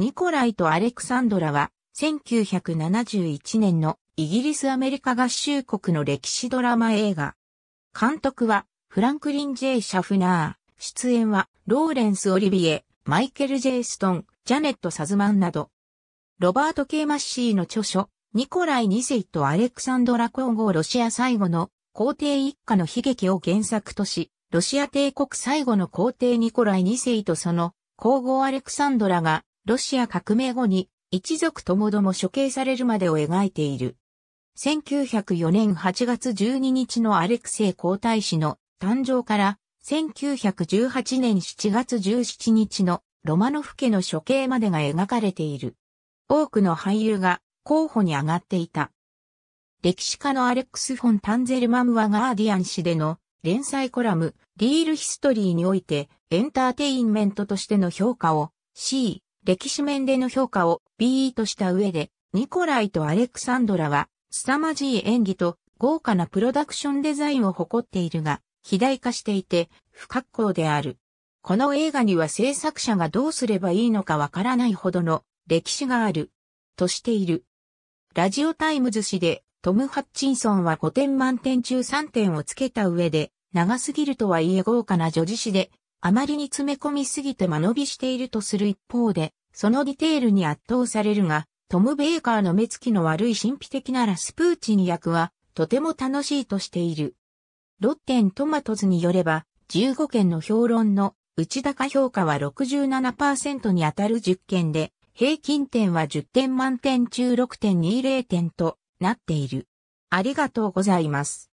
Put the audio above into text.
ニコライとアレクサンドラは、1971年のイギリスアメリカ合衆国の歴史ドラマ映画。監督は、フランクリン・ジェイ・シャフナー。出演は、ローレンス・オリビエ、マイケル・ジェイ・ストン、ジャネット・サズマンなど。ロバート・ケイマッシーの著書、ニコライ2世とアレクサンドラ皇后ロシア最後の皇帝一家の悲劇を原作とし、ロシア帝国最後の皇帝ニコライ2世とその皇后アレクサンドラがロシア革命後に一族ともども処刑されるまでを描いている。1904年8月12日のアレクセイ皇太子の誕生から1918年7月17日のロマノフ家の処刑までが描かれている。多くの俳優が候補に上がっていた。歴史家のアレックス・フォン・タンゼルマムはガーディアン氏での連載コラム、リールヒストリーにおいてエンターテインメントとしての評価を C、歴史面での評価を b とした上で、ニコライとアレクサンドラは、凄まじい演技と豪華なプロダクションデザインを誇っているが、肥大化していて、不格好である。この映画には制作者がどうすればいいのかわからないほどの歴史がある、としている。ラジオタイムズ誌でトム・ハッチンソンは5点満点中3点をつけた上で、長すぎるとはいえ豪華な女子誌であまりに詰め込みすぎて間延びしているとする一方で、そのディテールに圧倒されるが、トム・ベイカーの目つきの悪い神秘的なラスプーチン役は、とても楽しいとしている。ロッテントマトズによれば、15件の評論の内高評価は67%に当たる10件で、平均点は10点満点中6.20点となっている。ありがとうございます。